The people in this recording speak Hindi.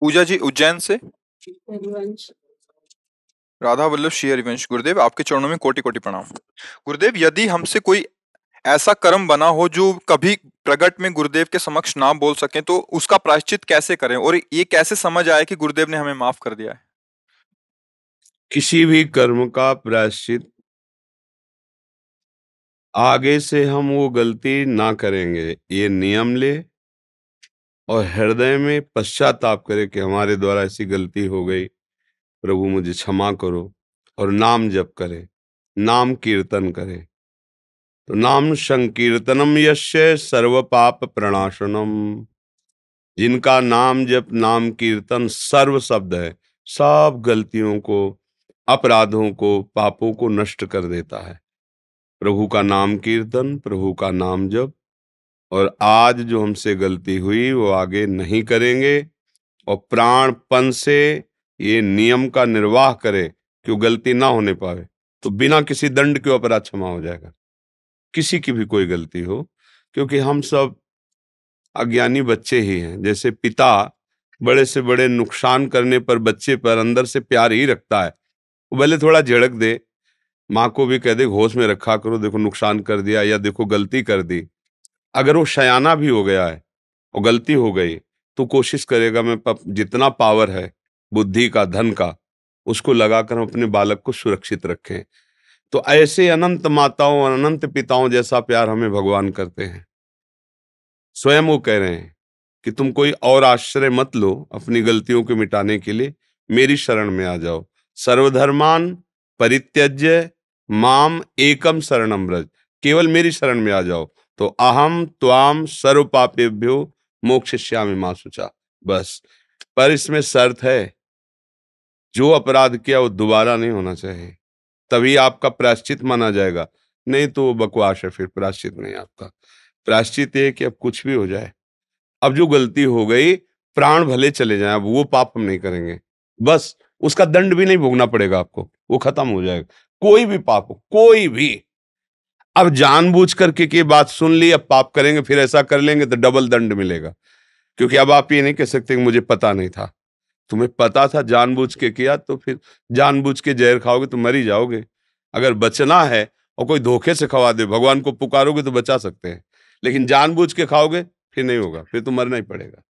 पूजा जी उज्जैन से राधा वल्लभ श्री हरिवंश गुरुदेव आपके चरणों में कोटि कोटि प्रणाम गुरुदेव यदि हमसे कोई ऐसा कर्म बना हो जो कभी प्रगट में गुरुदेव के समक्ष ना बोल सके तो उसका प्रायश्चित कैसे करें और ये कैसे समझ आए कि गुरुदेव ने हमें माफ कर दिया है किसी भी कर्म का प्रायश्चित आगे से हम वो गलती ना करेंगे ये नियम ले और हृदय में पश्चाताप करे कि हमारे द्वारा ऐसी गलती हो गई प्रभु मुझे क्षमा करो और नाम जप करे नाम कीर्तन करे तो नाम संकीर्तनम यश सर्व पाप प्रणाशनम जिनका नाम जप नाम कीर्तन सर्व शब्द है सब गलतियों को अपराधों को पापों को नष्ट कर देता है प्रभु का नाम कीर्तन प्रभु का नाम जप और आज जो हमसे गलती हुई वो आगे नहीं करेंगे और प्राणपन से ये नियम का निर्वाह करें कि वो गलती ना होने पावे तो बिना किसी दंड के अपराध क्षमा हो जाएगा किसी की भी कोई गलती हो क्योंकि हम सब अज्ञानी बच्चे ही हैं जैसे पिता बड़े से बड़े नुकसान करने पर बच्चे पर अंदर से प्यार ही रखता है वो भले थोड़ा झड़क दे माँ को भी कह दे होश में रखा करो देखो नुकसान कर दिया या देखो गलती कर दी अगर वो शयाना भी हो गया है और गलती हो गई तो कोशिश करेगा मैं जितना पावर है बुद्धि का धन का उसको लगाकर हम अपने बालक को सुरक्षित रखें तो ऐसे अनंत माताओं और अनंत पिताओं जैसा प्यार हमें भगवान करते हैं स्वयं वो कह रहे हैं कि तुम कोई और आश्रय मत लो अपनी गलतियों को मिटाने के लिए मेरी शरण में आ जाओ सर्वधर्मान परित्यज्य माम एकम शरणम ब्रज केवल मेरी शरण में आ जाओ तो अहम त्वाम सर्व पापेभ्यो श्यामी मां सुचा बस पर इसमें शर्त है जो अपराध किया वो दोबारा नहीं होना चाहिए तभी आपका प्राश्चित माना जाएगा नहीं तो वो बकवास है फिर प्राश्चित नहीं आपका प्राश्चित ये कि अब कुछ भी हो जाए अब जो गलती हो गई प्राण भले चले जाए अब वो पाप हम नहीं करेंगे बस उसका दंड भी नहीं भोगना पड़ेगा आपको वो खत्म हो जाएगा कोई भी पाप हो कोई भी अब जानबूझ करके की बात सुन ली अब पाप करेंगे फिर ऐसा कर लेंगे तो डबल दंड मिलेगा क्योंकि अब आप ये नहीं कह सकते कि मुझे पता नहीं था तुम्हें पता था जानबूझ के किया तो फिर जानबूझ के जहर खाओगे तो मरी जाओगे अगर बचना है और कोई धोखे से खवा दे भगवान को पुकारोगे तो बचा सकते हैं लेकिन जानबूझ के खाओगे फिर नहीं होगा फिर तो मरना ही पड़ेगा